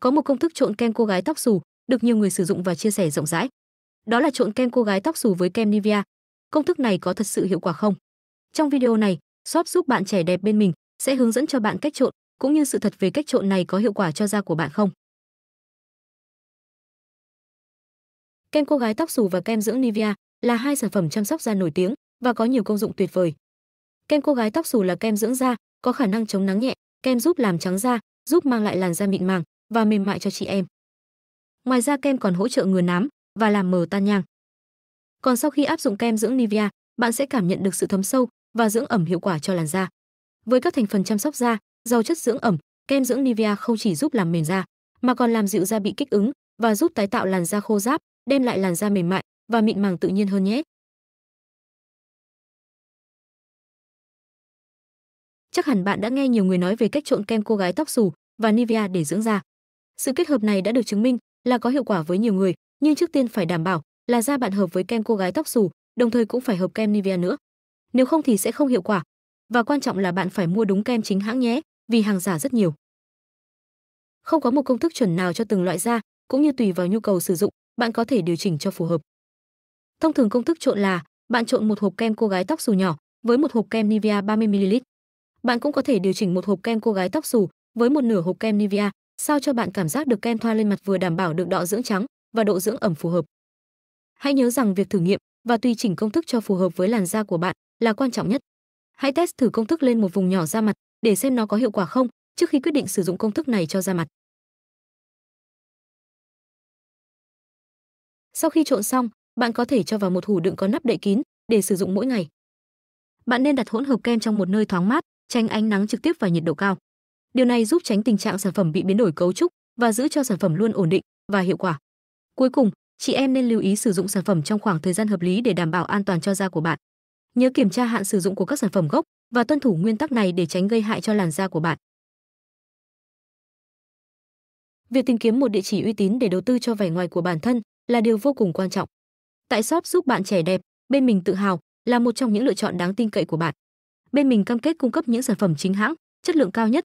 có một công thức trộn kem cô gái tóc xù được nhiều người sử dụng và chia sẻ rộng rãi. Đó là trộn kem cô gái tóc xù với kem Nivea. Công thức này có thật sự hiệu quả không? Trong video này, shop giúp bạn trẻ đẹp bên mình sẽ hướng dẫn cho bạn cách trộn cũng như sự thật về cách trộn này có hiệu quả cho da của bạn không. Kem cô gái tóc xù và kem dưỡng Nivea là hai sản phẩm chăm sóc da nổi tiếng và có nhiều công dụng tuyệt vời. Kem cô gái tóc xù là kem dưỡng da, có khả năng chống nắng nhẹ, kem giúp làm trắng da, giúp mang lại làn da mịn màng, và mềm mại cho chị em. Ngoài ra kem còn hỗ trợ ngừa nám và làm mờ tan nhang. Còn sau khi áp dụng kem dưỡng Nivea, bạn sẽ cảm nhận được sự thấm sâu và dưỡng ẩm hiệu quả cho làn da. Với các thành phần chăm sóc da, giàu chất dưỡng ẩm, kem dưỡng Nivea không chỉ giúp làm mềm da, mà còn làm dịu da bị kích ứng và giúp tái tạo làn da khô ráp, đem lại làn da mềm mại và mịn màng tự nhiên hơn nhé. Chắc hẳn bạn đã nghe nhiều người nói về cách trộn kem cô gái tóc xù và Nivea để dưỡng da. Sự kết hợp này đã được chứng minh là có hiệu quả với nhiều người, nhưng trước tiên phải đảm bảo là da bạn hợp với kem cô gái tóc xù, đồng thời cũng phải hợp kem Nivea nữa. Nếu không thì sẽ không hiệu quả. Và quan trọng là bạn phải mua đúng kem chính hãng nhé, vì hàng giả rất nhiều. Không có một công thức chuẩn nào cho từng loại da, cũng như tùy vào nhu cầu sử dụng, bạn có thể điều chỉnh cho phù hợp. Thông thường công thức trộn là bạn trộn một hộp kem cô gái tóc xù nhỏ với một hộp kem Nivea 30ml. Bạn cũng có thể điều chỉnh một hộp kem cô gái tóc xù với một nửa hộp kem Nivea sao cho bạn cảm giác được kem thoa lên mặt vừa đảm bảo được độ dưỡng trắng và độ dưỡng ẩm phù hợp. Hãy nhớ rằng việc thử nghiệm và tùy chỉnh công thức cho phù hợp với làn da của bạn là quan trọng nhất. Hãy test thử công thức lên một vùng nhỏ da mặt để xem nó có hiệu quả không trước khi quyết định sử dụng công thức này cho da mặt. Sau khi trộn xong, bạn có thể cho vào một hũ đựng có nắp đậy kín để sử dụng mỗi ngày. Bạn nên đặt hỗn hợp kem trong một nơi thoáng mát, tránh ánh nắng trực tiếp và nhiệt độ cao. Điều này giúp tránh tình trạng sản phẩm bị biến đổi cấu trúc và giữ cho sản phẩm luôn ổn định và hiệu quả. Cuối cùng, chị em nên lưu ý sử dụng sản phẩm trong khoảng thời gian hợp lý để đảm bảo an toàn cho da của bạn. Nhớ kiểm tra hạn sử dụng của các sản phẩm gốc và tuân thủ nguyên tắc này để tránh gây hại cho làn da của bạn. Việc tìm kiếm một địa chỉ uy tín để đầu tư cho vẻ ngoài của bản thân là điều vô cùng quan trọng. Tại shop giúp bạn trẻ đẹp, bên mình tự hào là một trong những lựa chọn đáng tin cậy của bạn. Bên mình cam kết cung cấp những sản phẩm chính hãng, chất lượng cao nhất